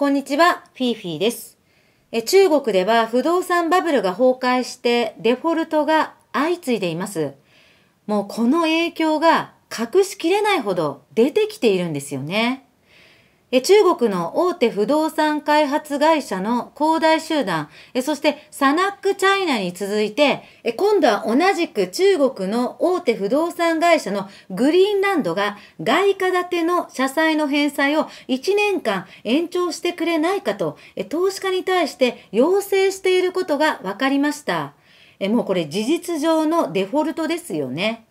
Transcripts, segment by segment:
こんにちは、フィーフィーです。え中国では不動産バブルが崩壊してデフォルトが相次いでいます。もうこの影響が隠しきれないほど出てきているんですよね。中国の大手不動産開発会社の恒大集団、そしてサナックチャイナに続いて、今度は同じく中国の大手不動産会社のグリーンランドが外貨建ての社債の返済を1年間延長してくれないかと、投資家に対して要請していることが分かりました。もうこれ事実上のデフォルトですよね。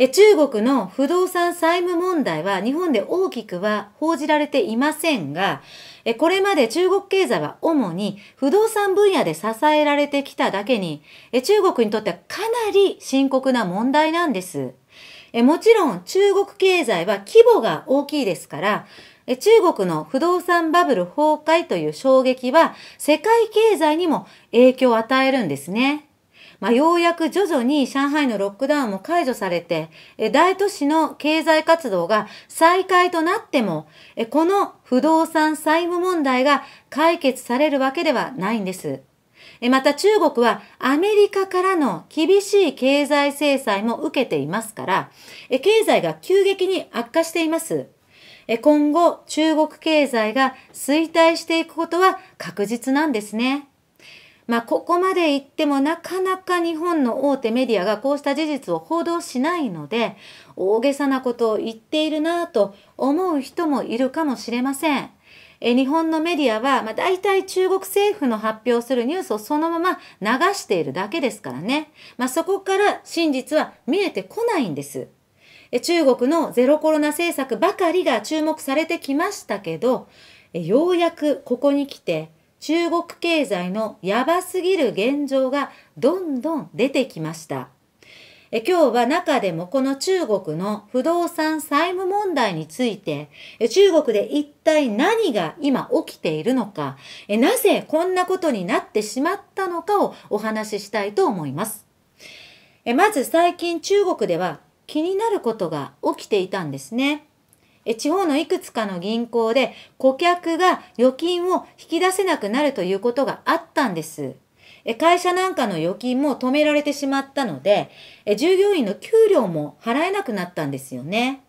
え中国の不動産債務問題は日本で大きくは報じられていませんが、えこれまで中国経済は主に不動産分野で支えられてきただけに、え中国にとってはかなり深刻な問題なんです。えもちろん中国経済は規模が大きいですから、中国の不動産バブル崩壊という衝撃は世界経済にも影響を与えるんですね。まあ、ようやく徐々に上海のロックダウンも解除されて、大都市の経済活動が再開となっても、この不動産債務問題が解決されるわけではないんです。また中国はアメリカからの厳しい経済制裁も受けていますから、経済が急激に悪化しています。今後、中国経済が衰退していくことは確実なんですね。まあ、ここまで言ってもなかなか日本の大手メディアがこうした事実を報道しないので大げさなことを言っているなぁと思う人もいるかもしれません。え日本のメディアは、まあ、大体中国政府の発表するニュースをそのまま流しているだけですからね。まあ、そこから真実は見えてこないんです。え中国のゼロコロナ政策ばかりが注目されてきましたけど、えようやくここに来て中国経済のやばすぎる現状がどんどん出てきました。え今日は中でもこの中国の不動産債務問題について、中国で一体何が今起きているのか、なぜこんなことになってしまったのかをお話ししたいと思います。まず最近中国では気になることが起きていたんですね。え地方のいくつかの銀行で顧客が預金を引き出せなくなるということがあったんです。え会社なんかの預金も止められてしまったのでえ、従業員の給料も払えなくなったんですよね。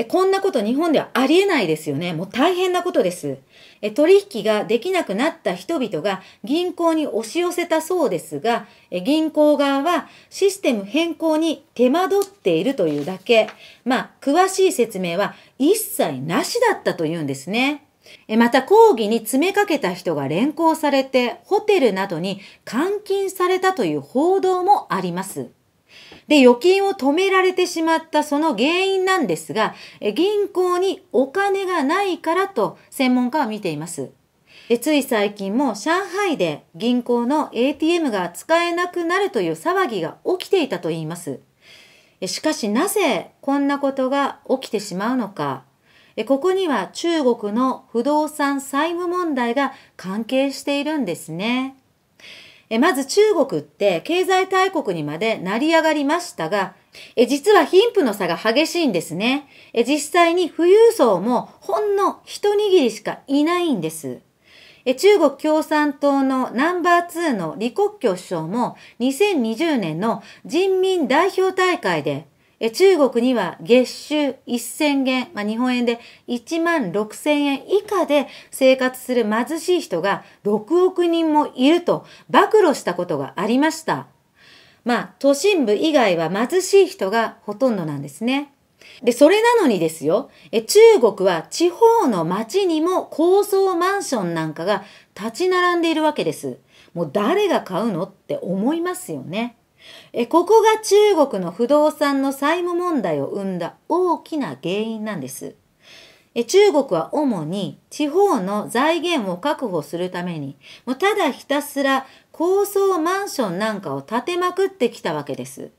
え、こんなこと日本ではありえないですよね。もう大変なことです。え、取引ができなくなった人々が銀行に押し寄せたそうですが、え、銀行側はシステム変更に手間取っているというだけ、まあ、詳しい説明は一切なしだったというんですね。また抗議に詰めかけた人が連行されてホテルなどに監禁されたという報道もあります。で、預金を止められてしまったその原因なんですが、銀行にお金がないからと専門家は見ています。でつい最近も上海で銀行の ATM が使えなくなるという騒ぎが起きていたといいます。しかしなぜこんなことが起きてしまうのか。ここには中国の不動産債務問題が関係しているんですね。えまず中国って経済大国にまで成り上がりましたが、え実は貧富の差が激しいんですねえ。実際に富裕層もほんの一握りしかいないんです。え中国共産党のナンバー2の李克強首相も2020年の人民代表大会でえ中国には月収1000元、まあ、日本円で1万6000円以下で生活する貧しい人が6億人もいると暴露したことがありました。まあ、都心部以外は貧しい人がほとんどなんですね。で、それなのにですよ、え中国は地方の町にも高層マンションなんかが立ち並んでいるわけです。もう誰が買うのって思いますよね。えここが中国の不動産の債務問題を生んだ大きな原因なんです。え中国は主に地方の財源を確保するために、もうただひたすら高層マンションなんかを建てまくってきたわけです。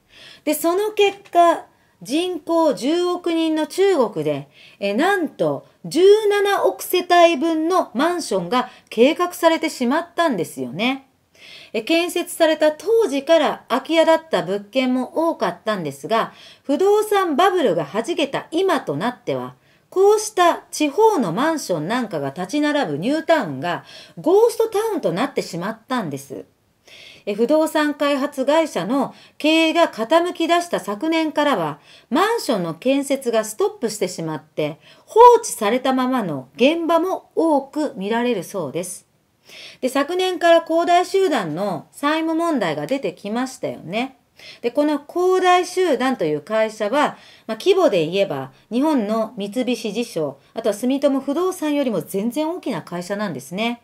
で、その結果、人口10億人の中国で、えなんと17億世帯分のマンションが計画されてしまったんですよね。建設された当時から空き家だった物件も多かったんですが、不動産バブルが弾けた今となっては、こうした地方のマンションなんかが立ち並ぶニュータウンがゴーストタウンとなってしまったんです。不動産開発会社の経営が傾き出した昨年からは、マンションの建設がストップしてしまって、放置されたままの現場も多く見られるそうです。で、昨年から恒大集団の債務問題が出てきましたよね。で、この恒大集団という会社は、まあ、規模で言えば、日本の三菱地所、あとは住友不動産よりも全然大きな会社なんですね。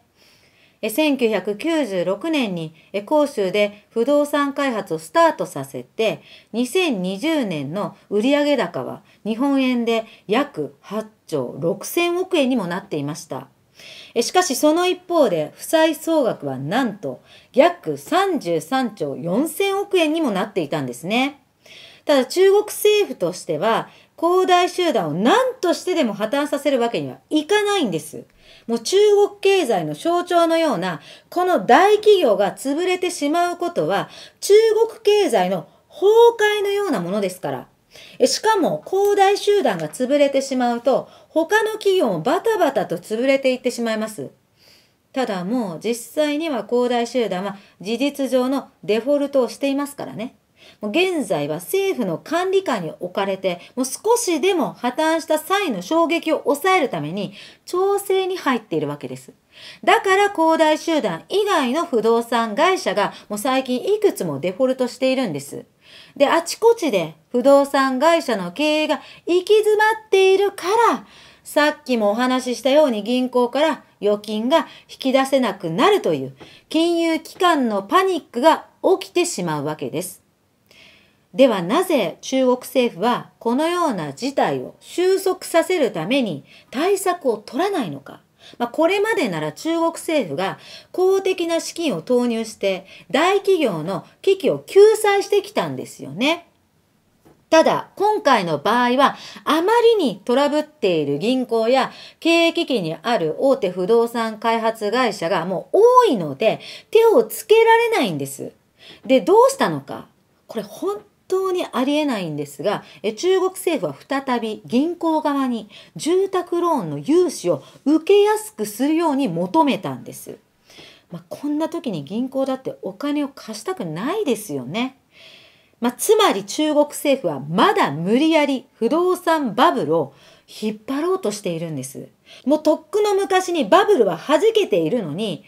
え1996年に広州で不動産開発をスタートさせて、2020年の売上高は日本円で約8兆6000億円にもなっていました。しかしその一方で、負債総額はなんと約33兆4000億円にもなっていたんですね。ただ中国政府としては、恒大集団を何としてでも破綻させるわけにはいかないんです。もう中国経済の象徴のような、この大企業が潰れてしまうことは、中国経済の崩壊のようなものですから。しかも、恒大集団が潰れてしまうと、他の企業もバタバタと潰れていってしまいます。ただもう実際には恒大集団は事実上のデフォルトをしていますからね。もう現在は政府の管理下に置かれて、もう少しでも破綻した際の衝撃を抑えるために、調整に入っているわけです。だから恒大集団以外の不動産会社がもう最近いくつもデフォルトしているんです。で、あちこちで不動産会社の経営が行き詰まっているから、さっきもお話ししたように銀行から預金が引き出せなくなるという金融機関のパニックが起きてしまうわけです。ではなぜ中国政府はこのような事態を収束させるために対策を取らないのか。まあ、これまでなら中国政府が公的な資金を投入して大企業の危機を救済してきたんですよね。ただ、今回の場合は、あまりにトラブっている銀行や経営危機にある大手不動産開発会社がもう多いので、手をつけられないんです。で、どうしたのか。これ本当にありえないんですが、中国政府は再び銀行側に住宅ローンの融資を受けやすくするように求めたんです。まあ、こんな時に銀行だってお金を貸したくないですよね。まあ、つまり中国政府はまだ無理やり不動産バブルを引っ張ろうとしているんです。もうとっくの昔にバブルは弾けているのに、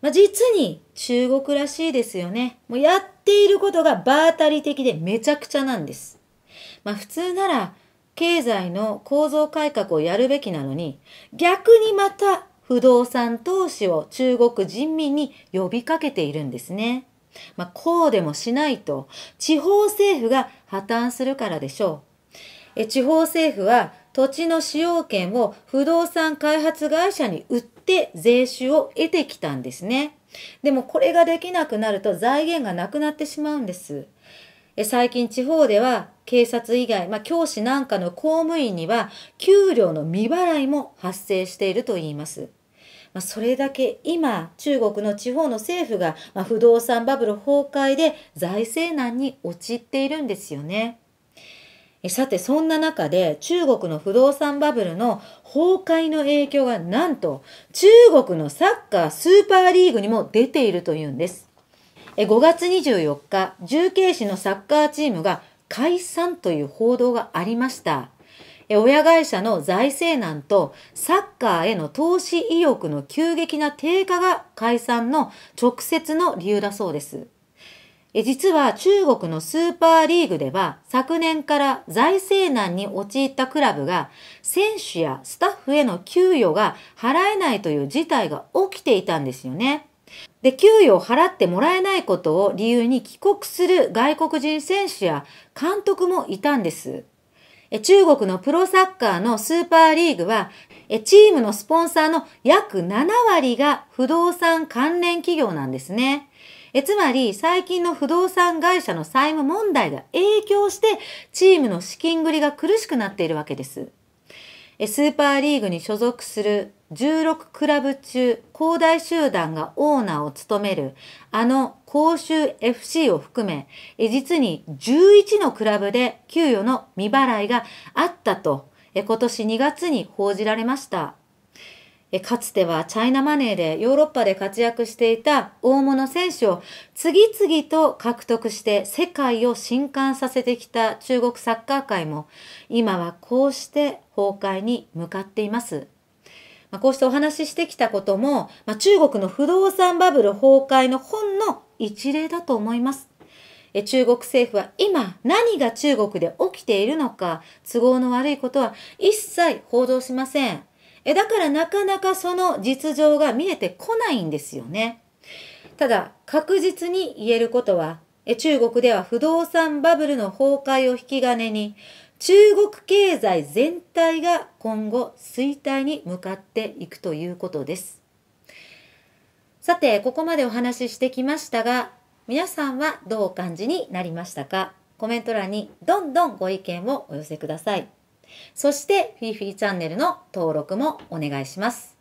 まあ、実に中国らしいですよね。もうやっていることが場当たり的でめちゃくちゃなんです。まあ普通なら経済の構造改革をやるべきなのに、逆にまた不動産投資を中国人民に呼びかけているんですね。まあこうでもしないと地方政府が破綻するからでしょう。え地方政府は土地の使用権を不動産開発会社に売って税収を得てきたんですね。でもこれができなくなると財源がなくなってしまうんです。最近地方では警察以外、まあ、教師なんかの公務員には給料の未払いも発生しているといいます。まあ、それだけ今中国の地方の政府が、まあ、不動産バブル崩壊で財政難に陥っているんですよね。さて、そんな中で中国の不動産バブルの崩壊の影響がなんと中国のサッカースーパーリーグにも出ているというんです。5月24日、重慶市のサッカーチームが解散という報道がありました。親会社の財政難とサッカーへの投資意欲の急激な低下が解散の直接の理由だそうです。実は中国のスーパーリーグでは昨年から財政難に陥ったクラブが選手やスタッフへの給与が払えないという事態が起きていたんですよね。で、給与を払ってもらえないことを理由に帰国する外国人選手や監督もいたんです。中国のプロサッカーのスーパーリーグはチームのスポンサーの約7割が不動産関連企業なんですね。えつまり、最近の不動産会社の債務問題が影響して、チームの資金繰りが苦しくなっているわけです。えスーパーリーグに所属する16クラブ中、恒大集団がオーナーを務める、あの公衆 FC を含め、実に11のクラブで給与の未払いがあったと、今年2月に報じられました。かつてはチャイナマネーでヨーロッパで活躍していた大物選手を次々と獲得して世界を震撼させてきた中国サッカー界も今はこうして崩壊に向かっています。まこうしてお話ししてきたことも、ま中国の不動産バブル崩壊のほんの一例だと思います。中国政府は今何が中国で起きているのか都合の悪いことは一切報道しません。えだからなかなかその実情が見えてこないんですよね。ただ確実に言えることはえ中国では不動産バブルの崩壊を引き金に中国経済全体が今後衰退に向かっていくということです。さて、ここまでお話ししてきましたが、皆さんはどうお感じになりましたかコメント欄にどんどんご意見をお寄せください。そして、フィーフィーチャンネルの登録もお願いします。